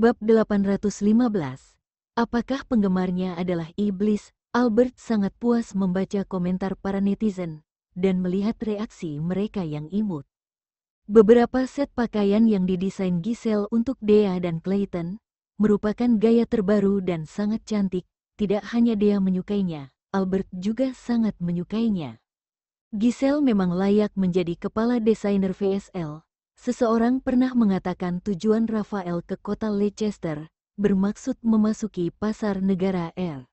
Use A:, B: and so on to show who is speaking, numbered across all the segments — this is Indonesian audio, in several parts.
A: Bab 815 Apakah penggemarnya adalah iblis? Albert sangat puas membaca komentar para netizen dan melihat reaksi mereka yang imut. Beberapa set pakaian yang didesain Giselle untuk Dea dan Clayton merupakan gaya terbaru dan sangat cantik. Tidak hanya Dea menyukainya, Albert juga sangat menyukainya. Giselle memang layak menjadi kepala desainer VSL, Seseorang pernah mengatakan tujuan Rafael ke kota Leicester bermaksud memasuki pasar negara R.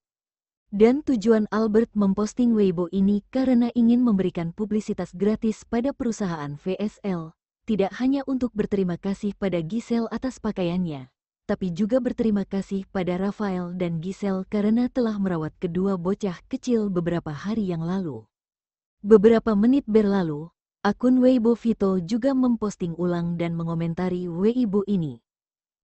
A: Dan tujuan Albert memposting Weibo ini karena ingin memberikan publisitas gratis pada perusahaan VSL, tidak hanya untuk berterima kasih pada Giselle atas pakaiannya, tapi juga berterima kasih pada Rafael dan Giselle karena telah merawat kedua bocah kecil beberapa hari yang lalu. Beberapa menit berlalu, Akun Weibo Vito juga memposting ulang dan mengomentari Weibo ini.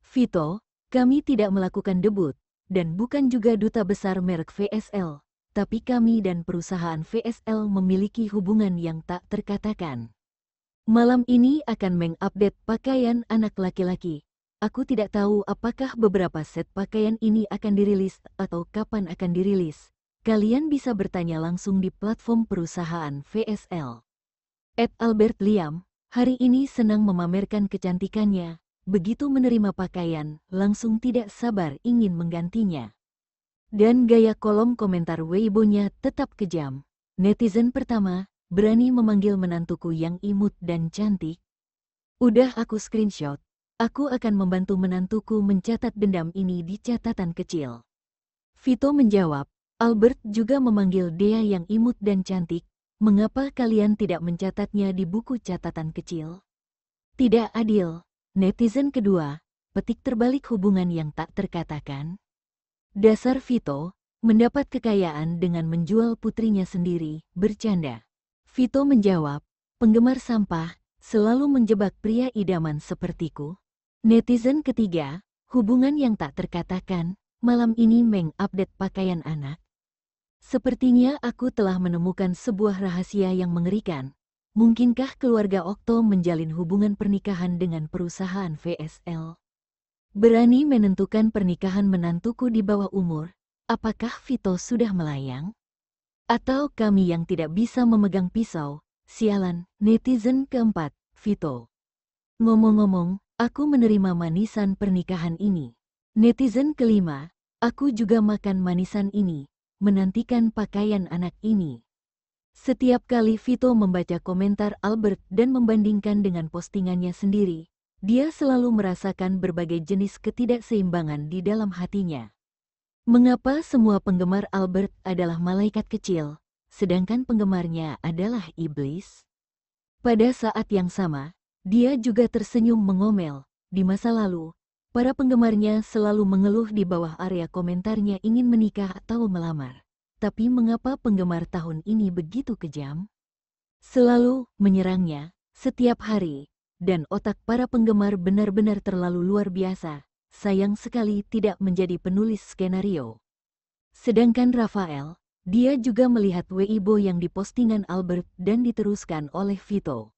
A: Vito, kami tidak melakukan debut, dan bukan juga duta besar merek VSL, tapi kami dan perusahaan VSL memiliki hubungan yang tak terkatakan. Malam ini akan mengupdate pakaian anak laki-laki. Aku tidak tahu apakah beberapa set pakaian ini akan dirilis atau kapan akan dirilis. Kalian bisa bertanya langsung di platform perusahaan VSL. Ed Albert Liam, hari ini senang memamerkan kecantikannya, begitu menerima pakaian, langsung tidak sabar ingin menggantinya. Dan gaya kolom komentar Weibo-nya tetap kejam. Netizen pertama, berani memanggil menantuku yang imut dan cantik. Udah aku screenshot, aku akan membantu menantuku mencatat dendam ini di catatan kecil. Vito menjawab, Albert juga memanggil dia yang imut dan cantik, Mengapa kalian tidak mencatatnya di buku catatan kecil? Tidak adil. Netizen kedua, petik terbalik hubungan yang tak terkatakan. Dasar Vito, mendapat kekayaan dengan menjual putrinya sendiri, bercanda. Vito menjawab, penggemar sampah, selalu menjebak pria idaman sepertiku. Netizen ketiga, hubungan yang tak terkatakan, malam ini mengupdate pakaian anak. Sepertinya aku telah menemukan sebuah rahasia yang mengerikan. Mungkinkah keluarga Okto menjalin hubungan pernikahan dengan perusahaan VSL? Berani menentukan pernikahan menantuku di bawah umur, apakah Vito sudah melayang? Atau kami yang tidak bisa memegang pisau, sialan, netizen keempat, Vito. Ngomong-ngomong, aku menerima manisan pernikahan ini. Netizen kelima, aku juga makan manisan ini, menantikan pakaian anak ini. Setiap kali Vito membaca komentar Albert dan membandingkan dengan postingannya sendiri, dia selalu merasakan berbagai jenis ketidakseimbangan di dalam hatinya. Mengapa semua penggemar Albert adalah malaikat kecil, sedangkan penggemarnya adalah iblis? Pada saat yang sama, dia juga tersenyum mengomel, di masa lalu, Para penggemarnya selalu mengeluh di bawah area komentarnya ingin menikah atau melamar. Tapi mengapa penggemar tahun ini begitu kejam? Selalu menyerangnya, setiap hari, dan otak para penggemar benar-benar terlalu luar biasa, sayang sekali tidak menjadi penulis skenario. Sedangkan Rafael, dia juga melihat Weibo yang dipostingan Albert dan diteruskan oleh Vito.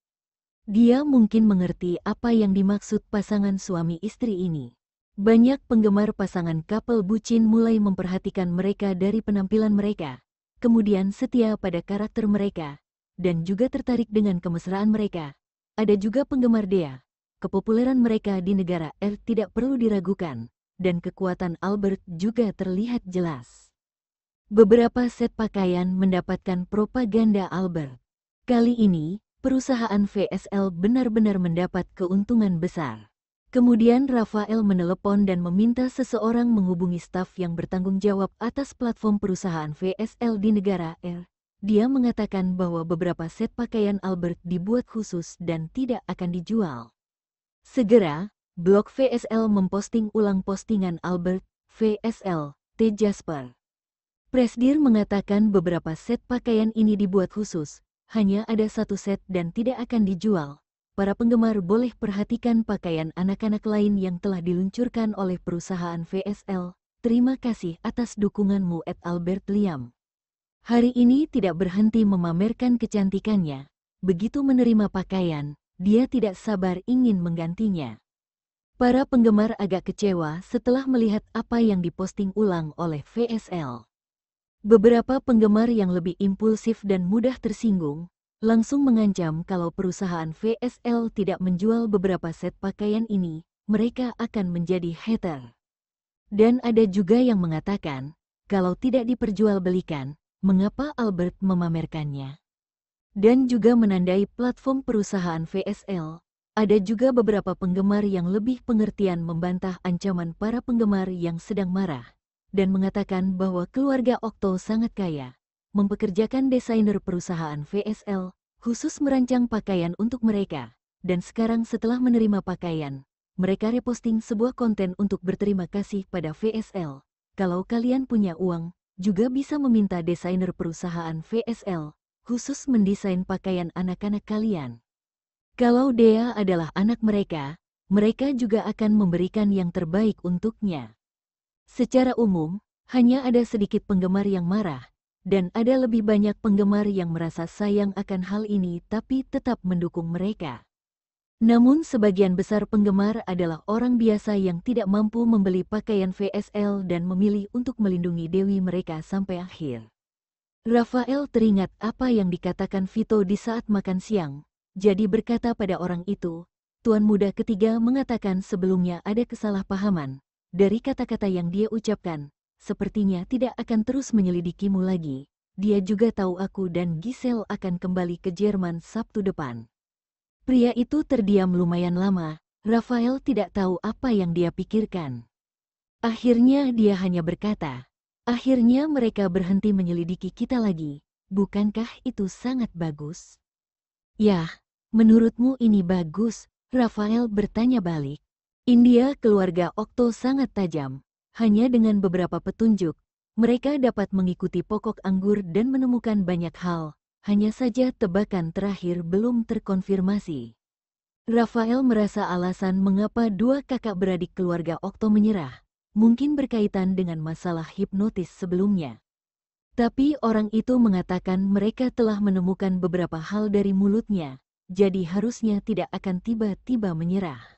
A: Dia mungkin mengerti apa yang dimaksud pasangan suami istri ini. Banyak penggemar pasangan couple bucin mulai memperhatikan mereka dari penampilan mereka, kemudian setia pada karakter mereka, dan juga tertarik dengan kemesraan mereka. Ada juga penggemar dia. Kepopuleran mereka di negara R tidak perlu diragukan, dan kekuatan Albert juga terlihat jelas. Beberapa set pakaian mendapatkan propaganda Albert. Kali ini, perusahaan VSL benar-benar mendapat keuntungan besar. Kemudian Rafael menelepon dan meminta seseorang menghubungi staf yang bertanggung jawab atas platform perusahaan VSL di negara R. Dia mengatakan bahwa beberapa set pakaian Albert dibuat khusus dan tidak akan dijual. Segera, blog VSL memposting ulang postingan Albert, VSL, T. Jasper. Presdir mengatakan beberapa set pakaian ini dibuat khusus, hanya ada satu set dan tidak akan dijual. Para penggemar boleh perhatikan pakaian anak-anak lain yang telah diluncurkan oleh perusahaan VSL. Terima kasih atas dukunganmu at Albert Liam. Hari ini tidak berhenti memamerkan kecantikannya. Begitu menerima pakaian, dia tidak sabar ingin menggantinya. Para penggemar agak kecewa setelah melihat apa yang diposting ulang oleh VSL. Beberapa penggemar yang lebih impulsif dan mudah tersinggung, langsung mengancam kalau perusahaan VSL tidak menjual beberapa set pakaian ini, mereka akan menjadi hater. Dan ada juga yang mengatakan, kalau tidak diperjualbelikan, mengapa Albert memamerkannya. Dan juga menandai platform perusahaan VSL, ada juga beberapa penggemar yang lebih pengertian membantah ancaman para penggemar yang sedang marah dan mengatakan bahwa keluarga Okto sangat kaya, mempekerjakan desainer perusahaan VSL, khusus merancang pakaian untuk mereka. Dan sekarang setelah menerima pakaian, mereka reposting sebuah konten untuk berterima kasih pada VSL. Kalau kalian punya uang, juga bisa meminta desainer perusahaan VSL, khusus mendesain pakaian anak-anak kalian. Kalau Dea adalah anak mereka, mereka juga akan memberikan yang terbaik untuknya. Secara umum, hanya ada sedikit penggemar yang marah, dan ada lebih banyak penggemar yang merasa sayang akan hal ini tapi tetap mendukung mereka. Namun sebagian besar penggemar adalah orang biasa yang tidak mampu membeli pakaian VSL dan memilih untuk melindungi Dewi mereka sampai akhir. Rafael teringat apa yang dikatakan Vito di saat makan siang, jadi berkata pada orang itu, Tuan muda ketiga mengatakan sebelumnya ada kesalahpahaman, dari kata-kata yang dia ucapkan, sepertinya tidak akan terus menyelidikimu lagi. Dia juga tahu aku dan Giselle akan kembali ke Jerman Sabtu depan. Pria itu terdiam lumayan lama, Rafael tidak tahu apa yang dia pikirkan. Akhirnya dia hanya berkata, akhirnya mereka berhenti menyelidiki kita lagi. Bukankah itu sangat bagus? Yah, menurutmu ini bagus? Rafael bertanya balik. India keluarga Okto sangat tajam. Hanya dengan beberapa petunjuk, mereka dapat mengikuti pokok anggur dan menemukan banyak hal, hanya saja tebakan terakhir belum terkonfirmasi. Rafael merasa alasan mengapa dua kakak beradik keluarga Okto menyerah, mungkin berkaitan dengan masalah hipnotis sebelumnya. Tapi orang itu mengatakan mereka telah menemukan beberapa hal dari mulutnya, jadi harusnya tidak akan tiba-tiba menyerah.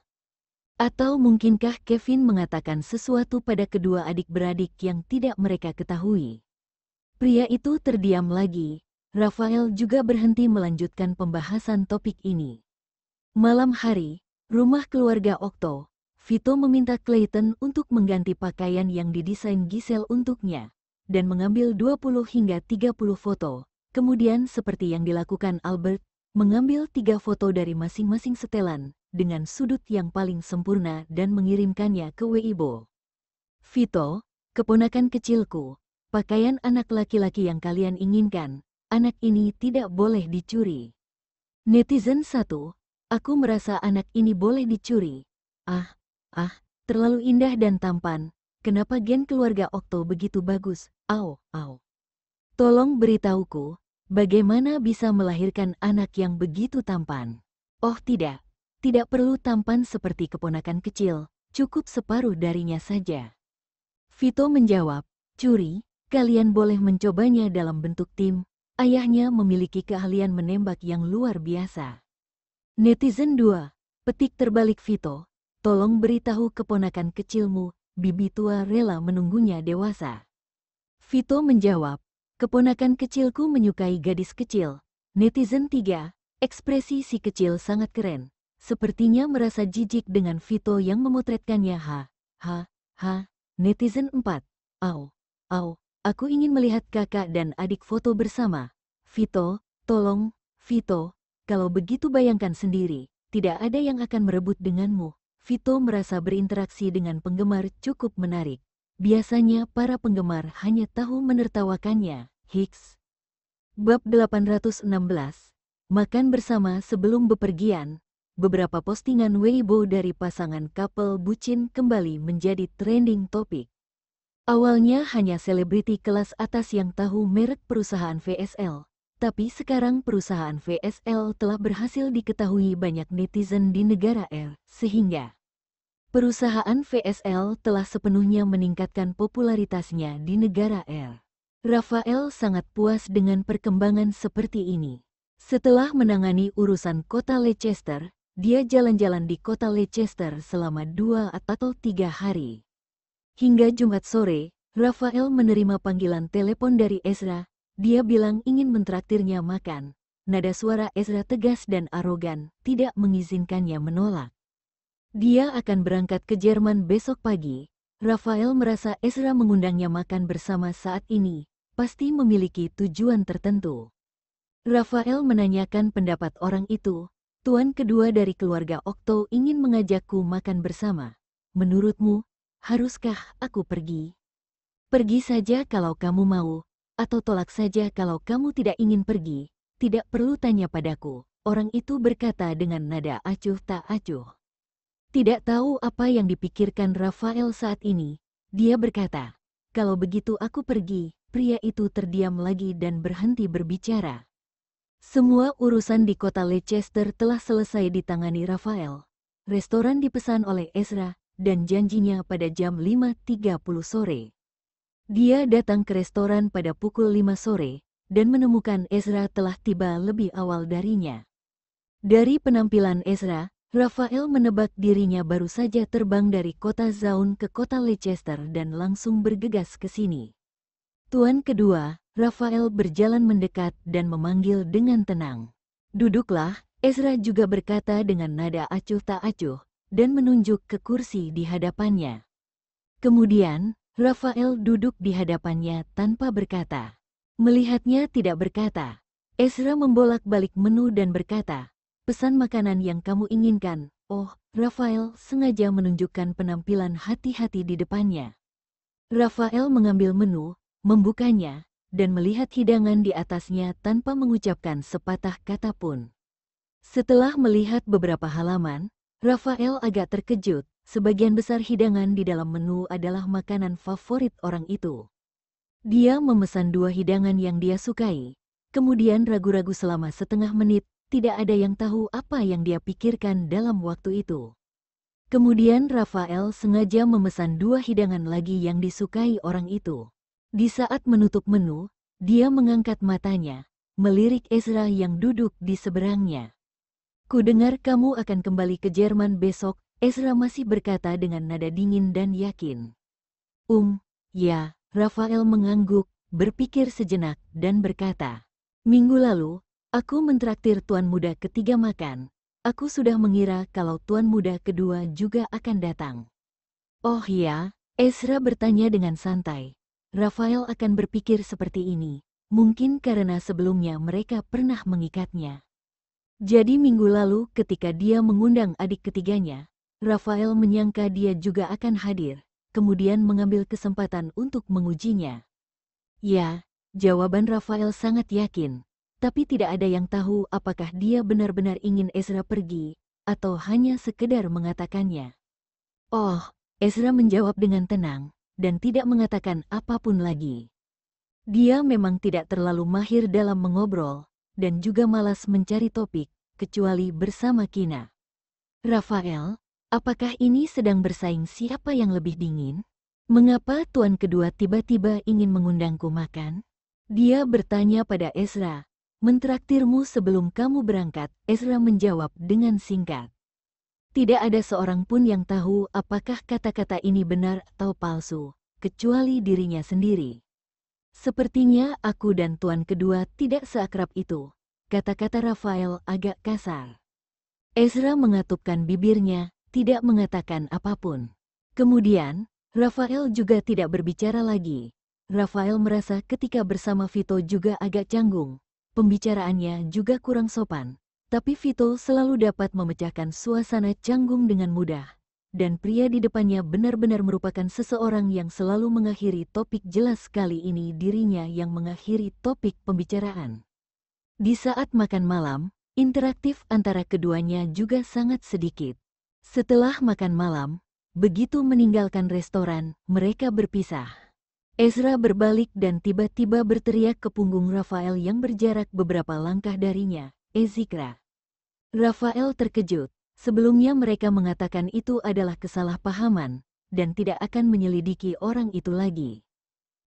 A: Atau mungkinkah Kevin mengatakan sesuatu pada kedua adik-beradik yang tidak mereka ketahui? Pria itu terdiam lagi. Rafael juga berhenti melanjutkan pembahasan topik ini. Malam hari, rumah keluarga Okto, Vito meminta Clayton untuk mengganti pakaian yang didesain Giselle untuknya, dan mengambil 20 hingga 30 foto. Kemudian seperti yang dilakukan Albert, mengambil tiga foto dari masing-masing setelan, dengan sudut yang paling sempurna dan mengirimkannya ke Weibo. Vito, keponakan kecilku, pakaian anak laki-laki yang kalian inginkan, anak ini tidak boleh dicuri. Netizen satu, aku merasa anak ini boleh dicuri. Ah, ah, terlalu indah dan tampan, kenapa gen keluarga Okto begitu bagus, au, au. Tolong beritahuku, bagaimana bisa melahirkan anak yang begitu tampan. Oh tidak, tidak perlu tampan seperti keponakan kecil, cukup separuh darinya saja. Vito menjawab, Curi, kalian boleh mencobanya dalam bentuk tim, ayahnya memiliki keahlian menembak yang luar biasa. Netizen 2, petik terbalik Vito, tolong beritahu keponakan kecilmu, bibi tua rela menunggunya dewasa. Vito menjawab, keponakan kecilku menyukai gadis kecil. Netizen 3, ekspresi si kecil sangat keren. Sepertinya merasa jijik dengan Vito yang memotretkannya ha, ha, ha, netizen 4. Au, au, aku ingin melihat kakak dan adik foto bersama. Vito, tolong, Vito, kalau begitu bayangkan sendiri, tidak ada yang akan merebut denganmu. Vito merasa berinteraksi dengan penggemar cukup menarik. Biasanya para penggemar hanya tahu menertawakannya, Hicks. Bab 816, Makan bersama sebelum bepergian, beberapa postingan Weibo dari pasangan couple bucin kembali menjadi trending topik. Awalnya hanya selebriti kelas atas yang tahu merek perusahaan VSL, tapi sekarang perusahaan VSL telah berhasil diketahui banyak netizen di negara R, sehingga perusahaan VSL telah sepenuhnya meningkatkan popularitasnya di negara R. Rafael sangat puas dengan perkembangan seperti ini. Setelah menangani urusan kota Leicester, dia jalan-jalan di kota Leicester selama dua atau tiga hari. Hingga Jumat sore, Rafael menerima panggilan telepon dari Ezra. Dia bilang ingin mentraktirnya makan. Nada suara Ezra tegas dan arogan, tidak mengizinkannya menolak. Dia akan berangkat ke Jerman besok pagi. Rafael merasa Ezra mengundangnya makan bersama saat ini, pasti memiliki tujuan tertentu. Rafael menanyakan pendapat orang itu, Tuan kedua dari keluarga Okto ingin mengajakku makan bersama. Menurutmu, haruskah aku pergi? Pergi saja kalau kamu mau, atau tolak saja kalau kamu tidak ingin pergi. Tidak perlu tanya padaku. Orang itu berkata dengan nada acuh tak acuh. Tidak tahu apa yang dipikirkan Rafael saat ini. Dia berkata, kalau begitu aku pergi, pria itu terdiam lagi dan berhenti berbicara. Semua urusan di kota Leicester telah selesai ditangani Rafael. Restoran dipesan oleh Ezra, dan janjinya pada jam 5.30 sore. Dia datang ke restoran pada pukul 5 sore, dan menemukan Ezra telah tiba lebih awal darinya. Dari penampilan Ezra, Rafael menebak dirinya baru saja terbang dari kota Zaun ke kota Leicester dan langsung bergegas ke sini. Tuan kedua, Rafael berjalan mendekat dan memanggil dengan tenang. Duduklah, Ezra juga berkata dengan nada acuh tak acuh, dan menunjuk ke kursi di hadapannya. Kemudian, Rafael duduk di hadapannya tanpa berkata. Melihatnya tidak berkata. Ezra membolak-balik menu dan berkata, pesan makanan yang kamu inginkan, oh, Rafael sengaja menunjukkan penampilan hati-hati di depannya. Rafael mengambil menu, membukanya, dan melihat hidangan di atasnya tanpa mengucapkan sepatah kata pun. Setelah melihat beberapa halaman, Rafael agak terkejut, sebagian besar hidangan di dalam menu adalah makanan favorit orang itu. Dia memesan dua hidangan yang dia sukai, kemudian ragu-ragu selama setengah menit, tidak ada yang tahu apa yang dia pikirkan dalam waktu itu. Kemudian Rafael sengaja memesan dua hidangan lagi yang disukai orang itu. Di saat menutup menu, dia mengangkat matanya, melirik Ezra yang duduk di seberangnya. Ku dengar kamu akan kembali ke Jerman besok, Ezra masih berkata dengan nada dingin dan yakin. Um, ya, Rafael mengangguk, berpikir sejenak, dan berkata, Minggu lalu, aku mentraktir Tuan Muda ketiga makan. Aku sudah mengira kalau Tuan Muda kedua juga akan datang. Oh ya, Ezra bertanya dengan santai. Rafael akan berpikir seperti ini, mungkin karena sebelumnya mereka pernah mengikatnya. Jadi minggu lalu ketika dia mengundang adik ketiganya, Rafael menyangka dia juga akan hadir, kemudian mengambil kesempatan untuk mengujinya. Ya, jawaban Rafael sangat yakin, tapi tidak ada yang tahu apakah dia benar-benar ingin Ezra pergi, atau hanya sekedar mengatakannya. Oh, Ezra menjawab dengan tenang, dan tidak mengatakan apapun lagi. Dia memang tidak terlalu mahir dalam mengobrol, dan juga malas mencari topik, kecuali bersama Kina. Rafael, apakah ini sedang bersaing siapa yang lebih dingin? Mengapa tuan kedua tiba-tiba ingin mengundangku makan? Dia bertanya pada Ezra, mentraktirmu sebelum kamu berangkat, Ezra menjawab dengan singkat. Tidak ada seorang pun yang tahu apakah kata-kata ini benar atau palsu, kecuali dirinya sendiri. Sepertinya aku dan tuan kedua tidak seakrab itu, kata-kata Rafael agak kasar. Ezra mengatupkan bibirnya, tidak mengatakan apapun. Kemudian, Rafael juga tidak berbicara lagi. Rafael merasa ketika bersama Vito juga agak canggung. Pembicaraannya juga kurang sopan. Tapi Vito selalu dapat memecahkan suasana canggung dengan mudah. Dan pria di depannya benar-benar merupakan seseorang yang selalu mengakhiri topik jelas kali ini dirinya yang mengakhiri topik pembicaraan. Di saat makan malam, interaktif antara keduanya juga sangat sedikit. Setelah makan malam, begitu meninggalkan restoran, mereka berpisah. Ezra berbalik dan tiba-tiba berteriak ke punggung Rafael yang berjarak beberapa langkah darinya, Ezikra. Rafael terkejut, sebelumnya mereka mengatakan itu adalah kesalahpahaman, dan tidak akan menyelidiki orang itu lagi.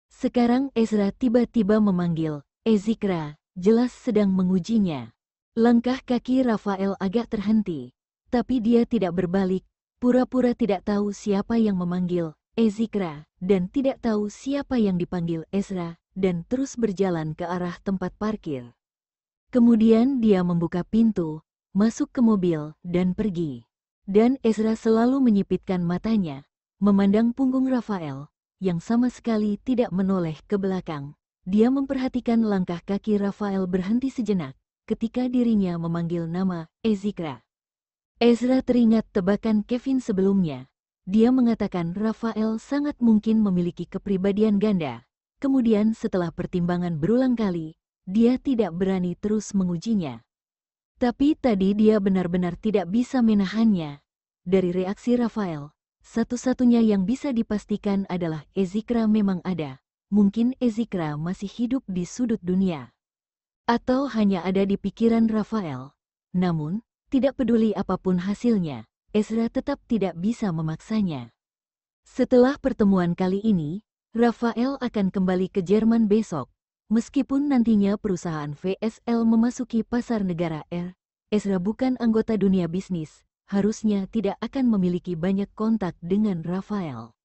A: Sekarang Ezra tiba-tiba memanggil, Ezikra, jelas sedang mengujinya. Langkah kaki Rafael agak terhenti, tapi dia tidak berbalik, pura-pura tidak tahu siapa yang memanggil, Ezikra, dan tidak tahu siapa yang dipanggil Ezra, dan terus berjalan ke arah tempat parkir. Kemudian dia membuka pintu, masuk ke mobil, dan pergi. Dan Ezra selalu menyipitkan matanya, memandang punggung Rafael, yang sama sekali tidak menoleh ke belakang. Dia memperhatikan langkah kaki Rafael berhenti sejenak, ketika dirinya memanggil nama Ezikra. Ezra teringat tebakan Kevin sebelumnya. Dia mengatakan Rafael sangat mungkin memiliki kepribadian ganda. Kemudian setelah pertimbangan berulang kali, dia tidak berani terus mengujinya. Tapi tadi dia benar-benar tidak bisa menahannya. Dari reaksi Rafael, satu-satunya yang bisa dipastikan adalah Ezikra memang ada. Mungkin Ezikra masih hidup di sudut dunia. Atau hanya ada di pikiran Rafael. Namun, tidak peduli apapun hasilnya, Ezra tetap tidak bisa memaksanya. Setelah pertemuan kali ini, Rafael akan kembali ke Jerman besok, Meskipun nantinya perusahaan VSL memasuki pasar negara R, Ezra bukan anggota dunia bisnis, harusnya tidak akan memiliki banyak kontak dengan Rafael.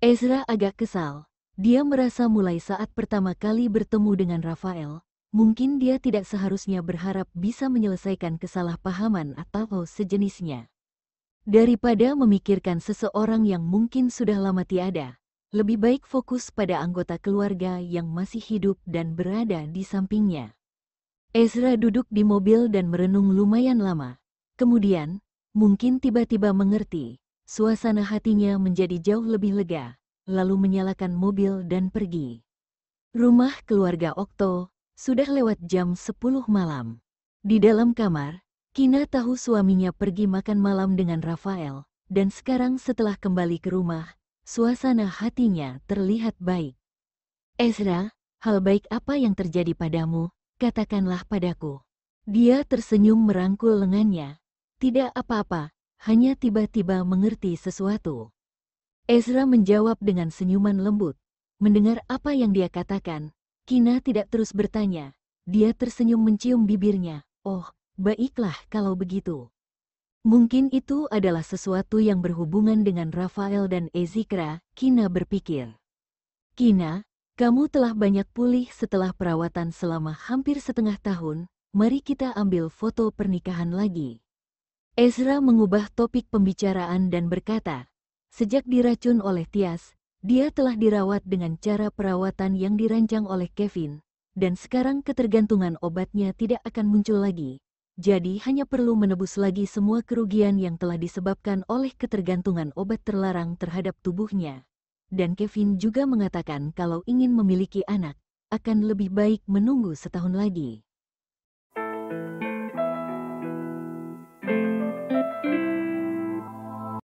A: Ezra agak kesal. Dia merasa mulai saat pertama kali bertemu dengan Rafael, mungkin dia tidak seharusnya berharap bisa menyelesaikan kesalahpahaman atau sejenisnya. Daripada memikirkan seseorang yang mungkin sudah lama tiada, lebih baik fokus pada anggota keluarga yang masih hidup dan berada di sampingnya. Ezra duduk di mobil dan merenung lumayan lama. Kemudian, mungkin tiba-tiba mengerti, suasana hatinya menjadi jauh lebih lega, lalu menyalakan mobil dan pergi. Rumah keluarga Okto sudah lewat jam 10 malam. Di dalam kamar, Kina tahu suaminya pergi makan malam dengan Rafael, dan sekarang setelah kembali ke rumah, suasana hatinya terlihat baik. Ezra, hal baik apa yang terjadi padamu, katakanlah padaku. Dia tersenyum merangkul lengannya. Tidak apa-apa, hanya tiba-tiba mengerti sesuatu. Ezra menjawab dengan senyuman lembut. Mendengar apa yang dia katakan, Kina tidak terus bertanya. Dia tersenyum mencium bibirnya. Oh, baiklah kalau begitu. Mungkin itu adalah sesuatu yang berhubungan dengan Rafael dan Ezikra, Kina berpikir. Kina, kamu telah banyak pulih setelah perawatan selama hampir setengah tahun, mari kita ambil foto pernikahan lagi. Ezra mengubah topik pembicaraan dan berkata, sejak diracun oleh Tias, dia telah dirawat dengan cara perawatan yang dirancang oleh Kevin, dan sekarang ketergantungan obatnya tidak akan muncul lagi jadi hanya perlu menebus lagi semua kerugian yang telah disebabkan oleh ketergantungan obat terlarang terhadap tubuhnya. Dan Kevin juga mengatakan kalau ingin memiliki anak, akan lebih baik menunggu setahun lagi.